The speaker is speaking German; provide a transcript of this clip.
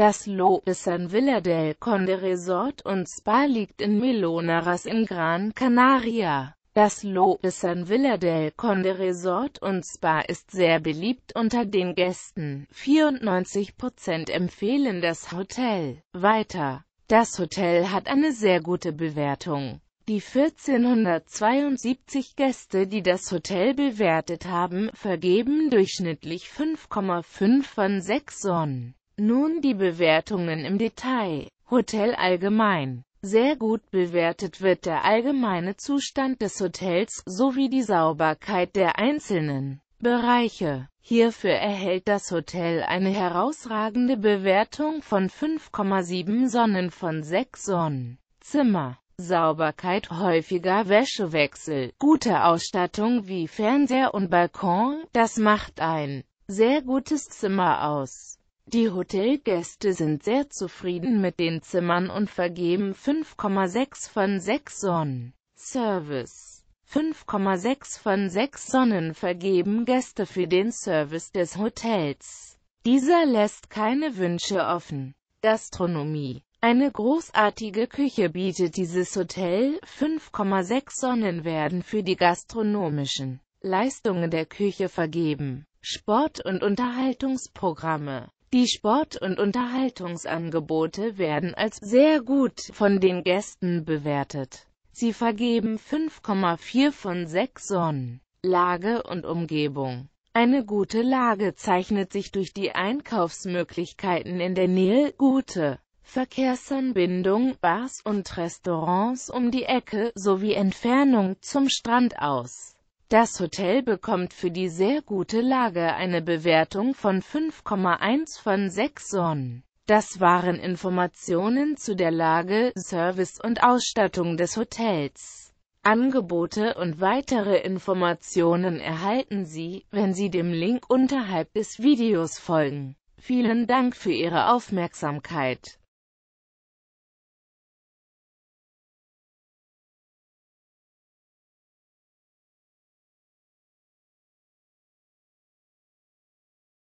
Das Lope San Villa del Conde Resort und Spa liegt in Melonaras in Gran Canaria. Das Lope San Villa del Conde Resort und Spa ist sehr beliebt unter den Gästen. 94% empfehlen das Hotel. Weiter. Das Hotel hat eine sehr gute Bewertung. Die 1472 Gäste, die das Hotel bewertet haben, vergeben durchschnittlich 5,5 von 6 Sonnen. Nun die Bewertungen im Detail. Hotel allgemein. Sehr gut bewertet wird der allgemeine Zustand des Hotels sowie die Sauberkeit der einzelnen Bereiche. Hierfür erhält das Hotel eine herausragende Bewertung von 5,7 Sonnen von 6 Sonnen. Zimmer. Sauberkeit, häufiger Wäschewechsel, gute Ausstattung wie Fernseher und Balkon, das macht ein sehr gutes Zimmer aus. Die Hotelgäste sind sehr zufrieden mit den Zimmern und vergeben 5,6 von 6 Sonnen. Service 5,6 von 6 Sonnen vergeben Gäste für den Service des Hotels. Dieser lässt keine Wünsche offen. Gastronomie eine großartige Küche bietet dieses Hotel, 5,6 Sonnen werden für die gastronomischen Leistungen der Küche vergeben. Sport- und Unterhaltungsprogramme die Sport- und Unterhaltungsangebote werden als sehr gut von den Gästen bewertet. Sie vergeben 5,4 von 6 Sonnen. Lage und Umgebung Eine gute Lage zeichnet sich durch die Einkaufsmöglichkeiten in der Nähe, gute Verkehrsanbindung, Bars und Restaurants um die Ecke sowie Entfernung zum Strand aus. Das Hotel bekommt für die sehr gute Lage eine Bewertung von 5,1 von 6 Sonnen. Das waren Informationen zu der Lage, Service und Ausstattung des Hotels. Angebote und weitere Informationen erhalten Sie, wenn Sie dem Link unterhalb des Videos folgen. Vielen Dank für Ihre Aufmerksamkeit.